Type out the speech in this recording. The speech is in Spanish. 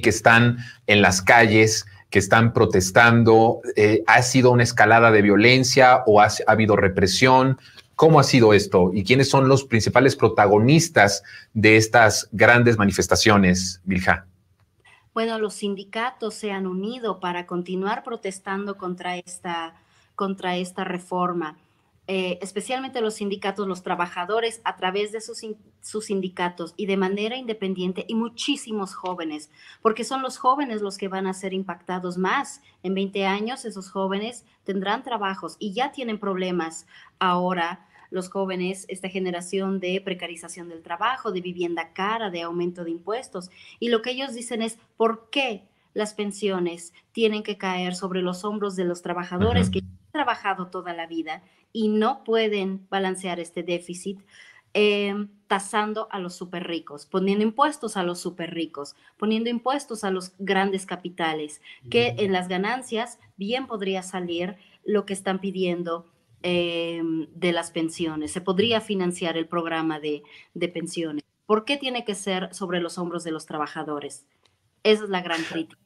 que están en las calles, que están protestando? Eh, ¿Ha sido una escalada de violencia o ha, habido represión? ¿Cómo ha sido esto? ¿Y quiénes son los principales protagonistas de estas grandes manifestaciones, Vilja? Bueno, los sindicatos se han unido para continuar protestando contra esta, contra esta reforma. Eh, especialmente los sindicatos, los trabajadores a través de sus, sus sindicatos y de manera independiente y muchísimos jóvenes, porque son los jóvenes los que van a ser impactados más. En 20 años esos jóvenes tendrán trabajos y ya tienen problemas ahora los jóvenes, esta generación de precarización del trabajo, de vivienda cara, de aumento de impuestos. Y lo que ellos dicen es, ¿por qué las pensiones tienen que caer sobre los hombros de los trabajadores que han trabajado toda la vida y no pueden balancear este déficit. Em, tasando a los super ricos, poniendo impuestos a los super ricos, poniendo impuestos a los grandes capitales, que en las ganancias bien podría salir lo que están pidiendo em, de las pensiones. Se podría financiar el programa de, de, pensiones. ¿Por qué tiene que ser sobre los hombros de los trabajadores? Esa es la gran crítica.